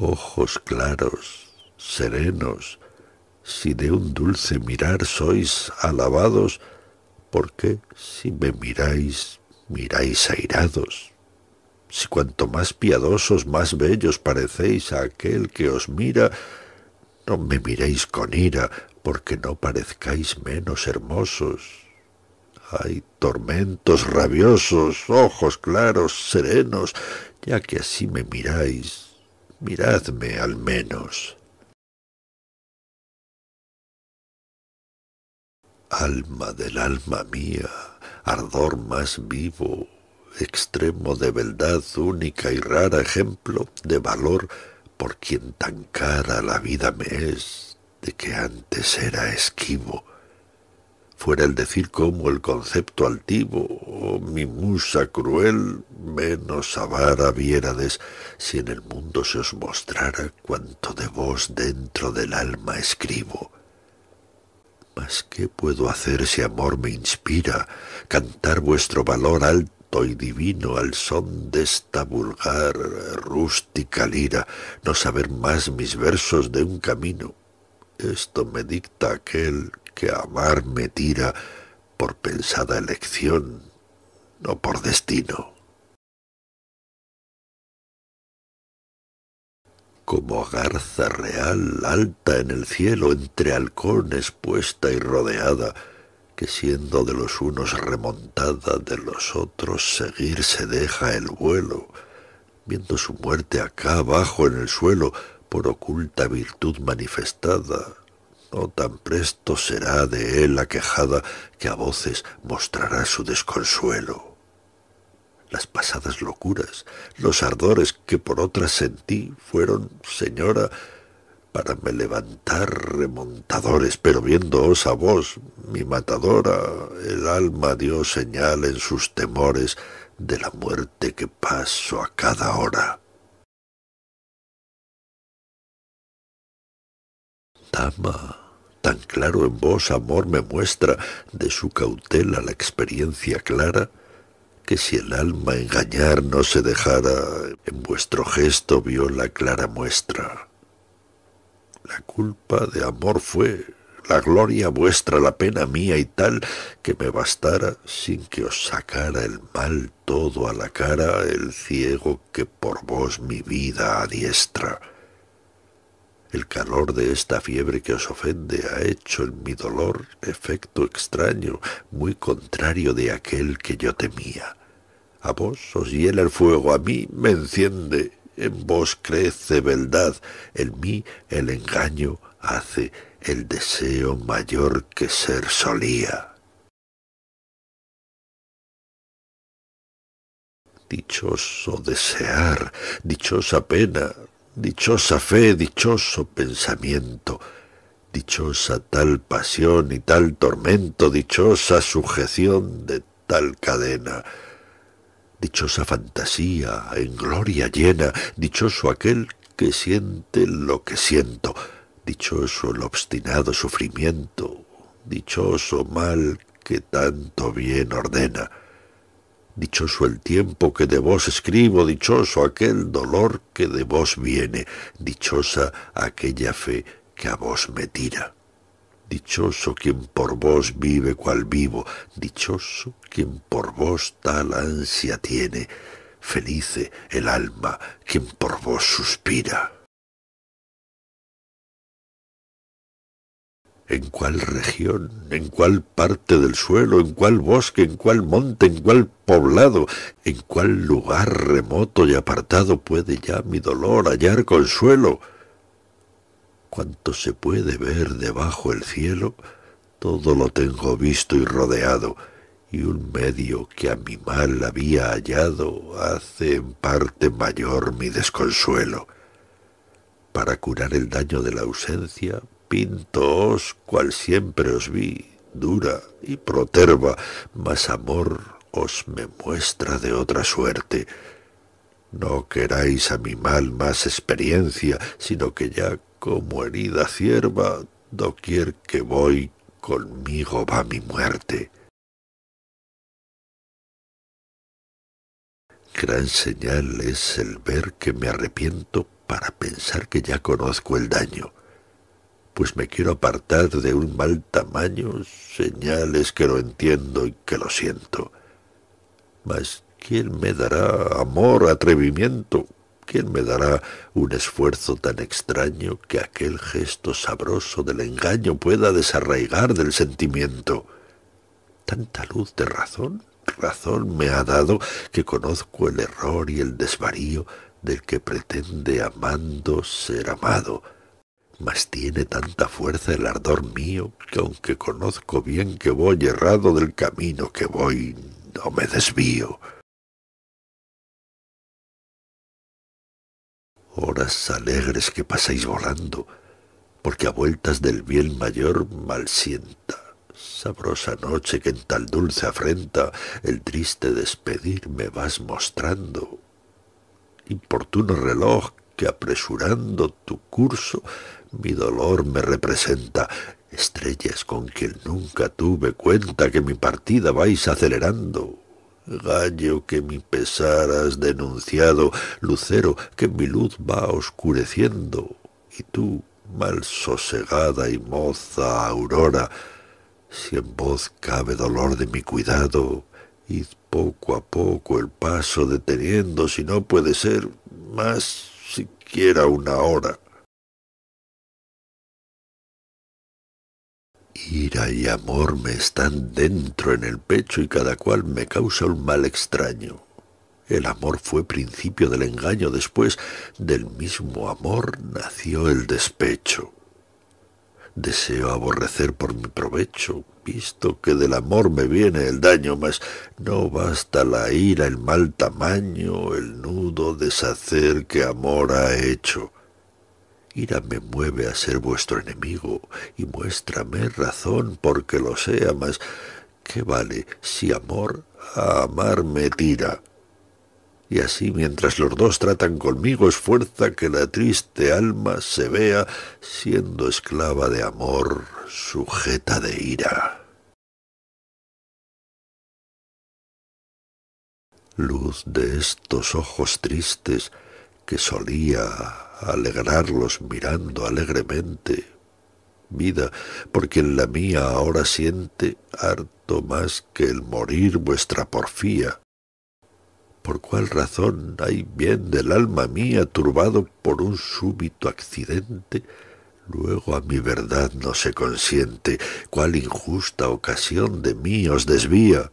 ojos claros, serenos, si de un dulce mirar sois alabados, porque si me miráis, miráis airados? Si cuanto más piadosos, más bellos parecéis a aquel que os mira, no me miréis con ira, porque no parezcáis menos hermosos. Hay tormentos rabiosos, ojos claros, serenos, ya que así me miráis, miradme al menos. Alma del alma mía, ardor más vivo, extremo de beldad única y rara ejemplo de valor por quien tan cara la vida me es, de que antes era esquivo, fuera el decir cómo el concepto altivo, o oh, mi musa cruel, menos avara viérades, si en el mundo se os mostrara cuanto de vos dentro del alma escribo. Mas qué puedo hacer si amor me inspira, cantar vuestro valor alto y divino al son de esta vulgar, rústica lira, no saber más mis versos de un camino. Esto me dicta aquel que amar me tira por pensada elección, no por destino. Como garza real alta en el cielo, entre halcones puesta y rodeada, que siendo de los unos remontada, de los otros seguir se deja el vuelo, viendo su muerte acá abajo en el suelo por oculta virtud manifestada, o tan presto será de él la quejada que a voces mostrará su desconsuelo. Las pasadas locuras, los ardores que por otras sentí fueron, señora, para me levantar remontadores, pero viéndoos a vos, mi matadora, el alma dio señal en sus temores de la muerte que paso a cada hora. Ama, tan claro en vos amor me muestra de su cautela la experiencia clara, que si el alma engañar no se dejara, en vuestro gesto vio la clara muestra. La culpa de amor fue, la gloria vuestra, la pena mía y tal, que me bastara, sin que os sacara el mal todo a la cara, el ciego que por vos mi vida adiestra. El calor de esta fiebre que os ofende ha hecho en mi dolor efecto extraño, muy contrario de aquel que yo temía. A vos os hiela el fuego, a mí me enciende, en vos crece beldad, en mí el engaño hace el deseo mayor que ser solía. Dichoso desear, dichosa pena, Dichosa fe, dichoso pensamiento, dichosa tal pasión y tal tormento, dichosa sujeción de tal cadena, dichosa fantasía en gloria llena, dichoso aquel que siente lo que siento, dichoso el obstinado sufrimiento, dichoso mal que tanto bien ordena. Dichoso el tiempo que de vos escribo, dichoso aquel dolor que de vos viene, dichosa aquella fe que a vos me tira. Dichoso quien por vos vive cual vivo, dichoso quien por vos tal ansia tiene, felice el alma quien por vos suspira. ¿En cuál región? ¿En cuál parte del suelo? ¿En cuál bosque? ¿En cuál monte? ¿En cuál poblado? ¿En cuál lugar remoto y apartado puede ya mi dolor hallar consuelo? Cuanto se puede ver debajo el cielo, todo lo tengo visto y rodeado, y un medio que a mi mal había hallado hace en parte mayor mi desconsuelo. Para curar el daño de la ausencia, pintoos cual siempre os vi, dura y proterva, mas amor os me muestra de otra suerte. No queráis a mi mal más experiencia, sino que ya como herida cierva, doquier que voy, conmigo va mi muerte. Gran señal es el ver que me arrepiento para pensar que ya conozco el daño pues me quiero apartar de un mal tamaño, señales que lo entiendo y que lo siento. Mas, ¿quién me dará amor, atrevimiento? ¿Quién me dará un esfuerzo tan extraño que aquel gesto sabroso del engaño pueda desarraigar del sentimiento? Tanta luz de razón, razón me ha dado que conozco el error y el desvarío del que pretende amando ser amado mas tiene tanta fuerza el ardor mío que aunque conozco bien que voy errado del camino que voy, no me desvío. Horas alegres que pasáis volando, porque a vueltas del bien mayor mal sienta. Sabrosa noche que en tal dulce afrenta el triste despedir me vas mostrando. Importuno reloj que apresurando tu curso mi dolor me representa estrellas con quien nunca tuve cuenta que mi partida vais acelerando. Gallo que mi pesar has denunciado, lucero que mi luz va oscureciendo, y tú, mal sosegada y moza aurora, si en voz cabe dolor de mi cuidado, id poco a poco el paso deteniendo, si no puede ser más siquiera una hora. Ira y amor me están dentro en el pecho y cada cual me causa un mal extraño. El amor fue principio del engaño, después del mismo amor nació el despecho. Deseo aborrecer por mi provecho, visto que del amor me viene el daño, mas no basta la ira, el mal tamaño, el nudo deshacer que amor ha hecho ira me mueve a ser vuestro enemigo, y muéstrame razón porque lo sea, mas ¿qué vale si amor a amar me tira? Y así mientras los dos tratan conmigo es fuerza que la triste alma se vea, siendo esclava de amor, sujeta de ira. Luz de estos ojos tristes, que solía alegrarlos mirando alegremente. Vida, porque en la mía ahora siente harto más que el morir vuestra porfía. ¿Por cuál razón hay bien del alma mía turbado por un súbito accidente? Luego a mi verdad no se consiente, cuál injusta ocasión de mí os desvía.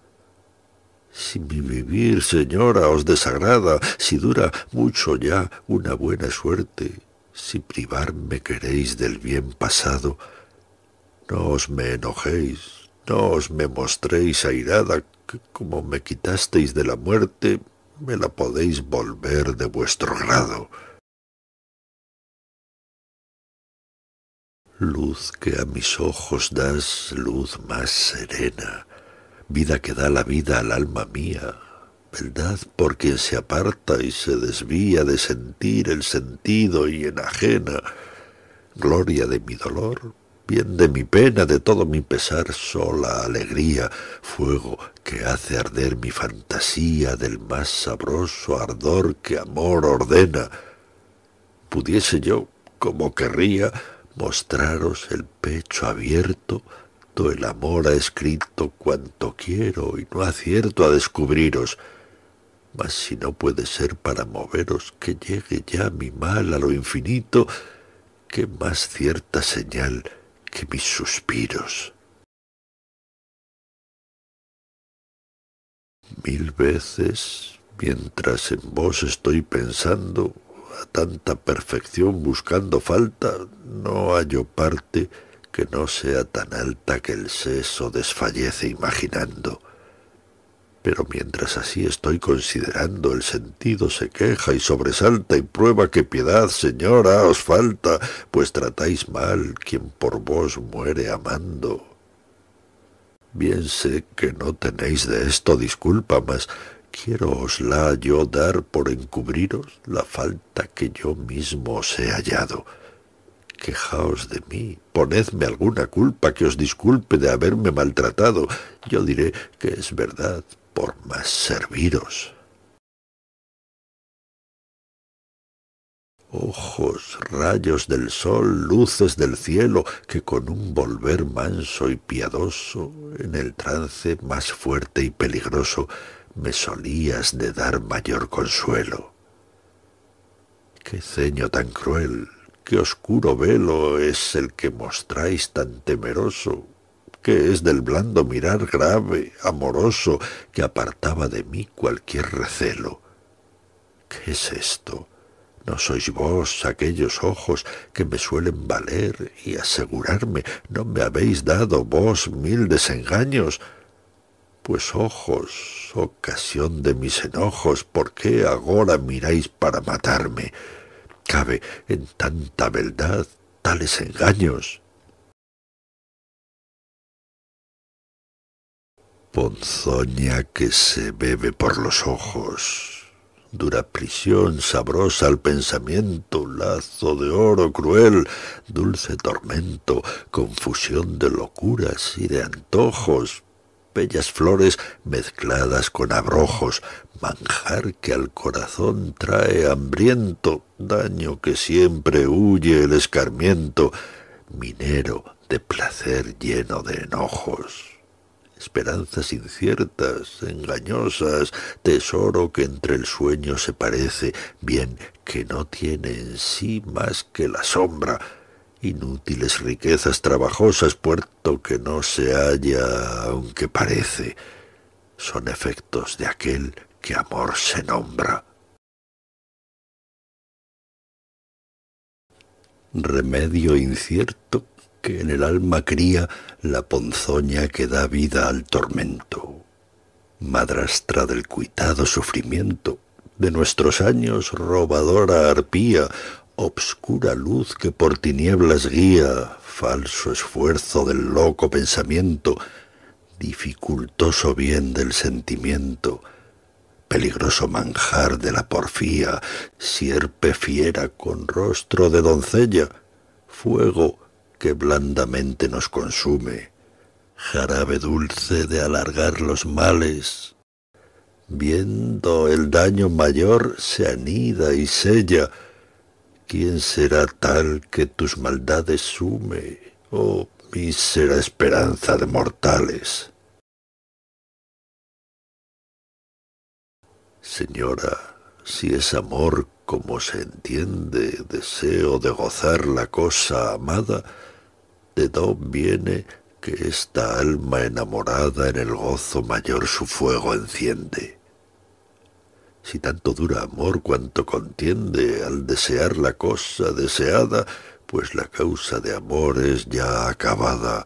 Si mi vivir, señora, os desagrada, si dura mucho ya una buena suerte, si privarme queréis del bien pasado, no os me enojéis, no os me mostréis airada, que como me quitasteis de la muerte, me la podéis volver de vuestro grado. Luz que a mis ojos das, luz más serena, vida que da la vida al alma mía, verdad por quien se aparta y se desvía de sentir el sentido y enajena, gloria de mi dolor, bien de mi pena, de todo mi pesar, sola alegría, fuego que hace arder mi fantasía del más sabroso ardor que amor ordena. Pudiese yo, como querría, mostraros el pecho abierto, el amor ha escrito, cuanto quiero, y no acierto a descubriros. Mas si no puede ser para moveros, que llegue ya mi mal a lo infinito, qué más cierta señal que mis suspiros. Mil veces, mientras en vos estoy pensando, a tanta perfección buscando falta, no hallo parte que no sea tan alta que el seso desfallece imaginando. Pero mientras así estoy considerando, el sentido se queja y sobresalta y prueba que piedad, señora, os falta, pues tratáis mal quien por vos muere amando. Bien sé que no tenéis de esto disculpa, mas quiero os la yo dar por encubriros la falta que yo mismo os he hallado Quejaos de mí, ponedme alguna culpa que os disculpe de haberme maltratado. Yo diré que es verdad, por más serviros. Ojos, rayos del sol, luces del cielo, que con un volver manso y piadoso, en el trance más fuerte y peligroso, me solías de dar mayor consuelo. Qué ceño tan cruel, qué oscuro velo es el que mostráis tan temeroso, que es del blando mirar grave, amoroso, que apartaba de mí cualquier recelo. ¿Qué es esto? ¿No sois vos aquellos ojos que me suelen valer y asegurarme no me habéis dado vos mil desengaños? Pues ojos, ocasión de mis enojos, ¿por qué agora miráis para matarme?» cabe en tanta beldad tales engaños? Ponzoña que se bebe por los ojos, dura prisión sabrosa al pensamiento, lazo de oro cruel, dulce tormento, confusión de locuras y de antojos, bellas flores mezcladas con abrojos, manjar que al corazón trae hambriento, daño que siempre huye el escarmiento, minero de placer lleno de enojos esperanzas inciertas, engañosas, tesoro que entre el sueño se parece, bien que no tiene en sí más que la sombra, inútiles riquezas trabajosas, puerto que no se halla, aunque parece, son efectos de aquel que amor se nombra. Remedio incierto que en el alma cría la ponzoña que da vida al tormento, madrastra del cuitado sufrimiento, de nuestros años robadora arpía, obscura luz que por tinieblas guía, falso esfuerzo del loco pensamiento, dificultoso bien del sentimiento, peligroso manjar de la porfía, sierpe fiera con rostro de doncella, fuego que blandamente nos consume, jarabe dulce de alargar los males. Viendo el daño mayor se anida y sella, ¿Quién será tal que tus maldades sume, oh mísera esperanza de mortales? Señora, si es amor como se entiende, deseo de gozar la cosa amada, ¿de dónde viene que esta alma enamorada en el gozo mayor su fuego enciende? si tanto dura amor cuanto contiende al desear la cosa deseada, pues la causa de amor es ya acabada.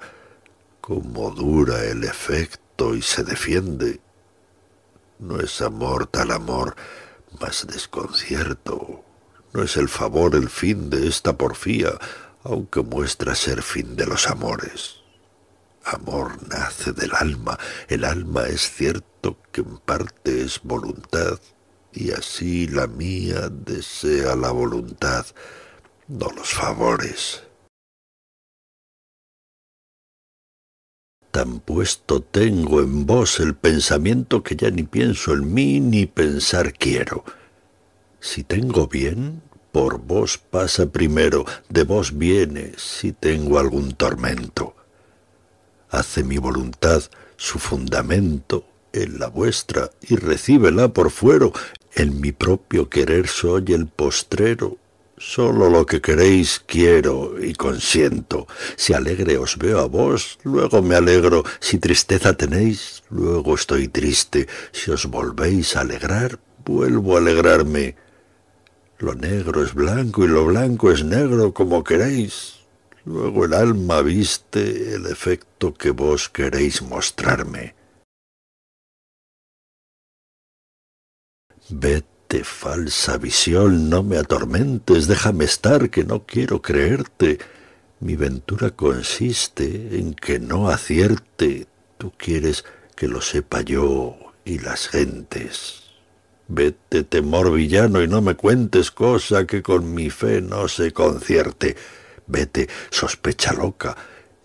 como dura el efecto y se defiende. No es amor tal amor, más desconcierto. No es el favor el fin de esta porfía, aunque muestra ser fin de los amores. Amor nace del alma, el alma es cierto que en parte es voluntad, y así la mía desea la voluntad, no los favores. Tan puesto tengo en vos el pensamiento que ya ni pienso en mí ni pensar quiero. Si tengo bien, por vos pasa primero, de vos viene si tengo algún tormento. Hace mi voluntad su fundamento en la vuestra y recíbela por fuero en mi propio querer soy el postrero. Solo lo que queréis quiero y consiento. Si alegre os veo a vos, luego me alegro. Si tristeza tenéis, luego estoy triste. Si os volvéis a alegrar, vuelvo a alegrarme. Lo negro es blanco y lo blanco es negro, como queréis. Luego el alma viste el efecto que vos queréis mostrarme. Vete, falsa visión, no me atormentes, déjame estar, que no quiero creerte. Mi ventura consiste en que no acierte. Tú quieres que lo sepa yo y las gentes. Vete, temor villano, y no me cuentes cosa que con mi fe no se concierte. Vete, sospecha loca,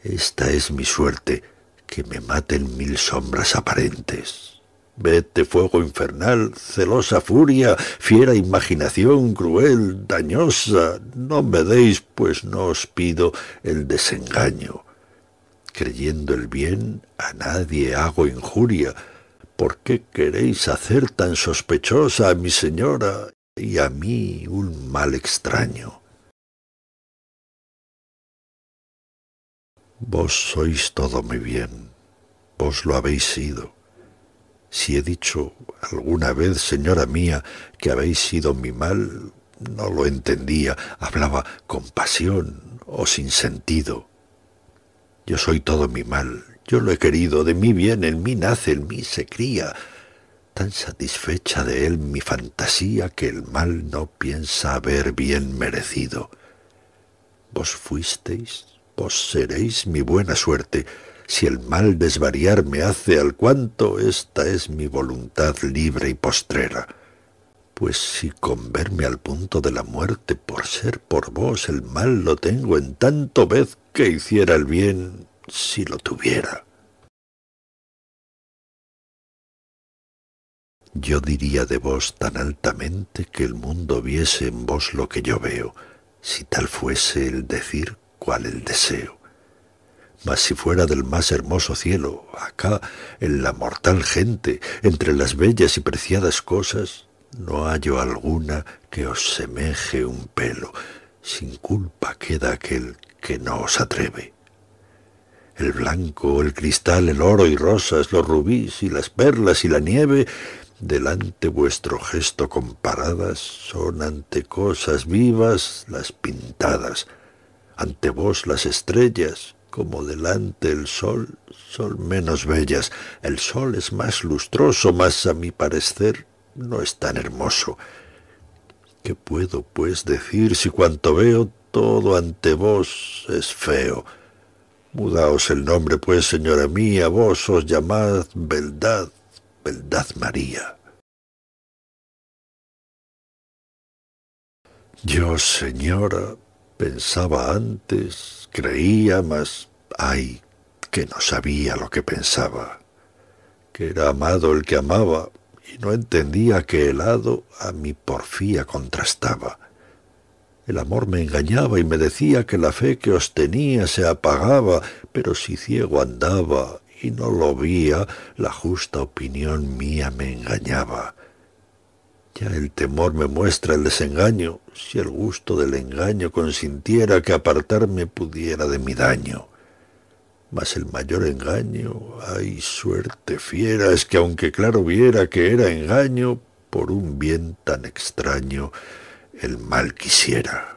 esta es mi suerte, que me maten mil sombras aparentes. Vete fuego infernal, celosa furia, fiera imaginación cruel, dañosa, no me deis, pues no os pido el desengaño. Creyendo el bien, a nadie hago injuria. ¿Por qué queréis hacer tan sospechosa a mi señora y a mí un mal extraño? Vos sois todo mi bien, vos lo habéis sido si he dicho alguna vez, señora mía, que habéis sido mi mal, no lo entendía, hablaba con pasión o sin sentido. Yo soy todo mi mal, yo lo he querido, de mí viene, en mí nace, en mí se cría. Tan satisfecha de él mi fantasía que el mal no piensa haber bien merecido. Vos fuisteis, vos seréis mi buena suerte, si el mal desvariar me hace al cuanto, esta es mi voluntad libre y postrera. Pues si con verme al punto de la muerte por ser por vos el mal lo tengo en tanto vez que hiciera el bien si lo tuviera. Yo diría de vos tan altamente que el mundo viese en vos lo que yo veo, si tal fuese el decir cual el deseo mas si fuera del más hermoso cielo, acá, en la mortal gente, entre las bellas y preciadas cosas, no hallo alguna que os semeje un pelo. Sin culpa queda aquel que no os atreve. El blanco, el cristal, el oro y rosas, los rubíes y las perlas y la nieve, delante vuestro gesto comparadas, son ante cosas vivas las pintadas, ante vos las estrellas, como delante el sol son menos bellas. El sol es más lustroso, mas a mi parecer no es tan hermoso. ¿Qué puedo, pues, decir si cuanto veo todo ante vos es feo? Mudaos el nombre, pues, señora mía, vos os llamad Beldad, Beldad María. Yo, señora, pensaba antes, creía, más Ay, que no sabía lo que pensaba, que era amado el que amaba y no entendía que el hado a mi porfía contrastaba. El amor me engañaba y me decía que la fe que os tenía se apagaba, pero si ciego andaba y no lo vía, la justa opinión mía me engañaba. Ya el temor me muestra el desengaño, si el gusto del engaño consintiera que apartarme pudiera de mi daño mas el mayor engaño, ay suerte fiera, es que aunque claro viera que era engaño, por un bien tan extraño el mal quisiera.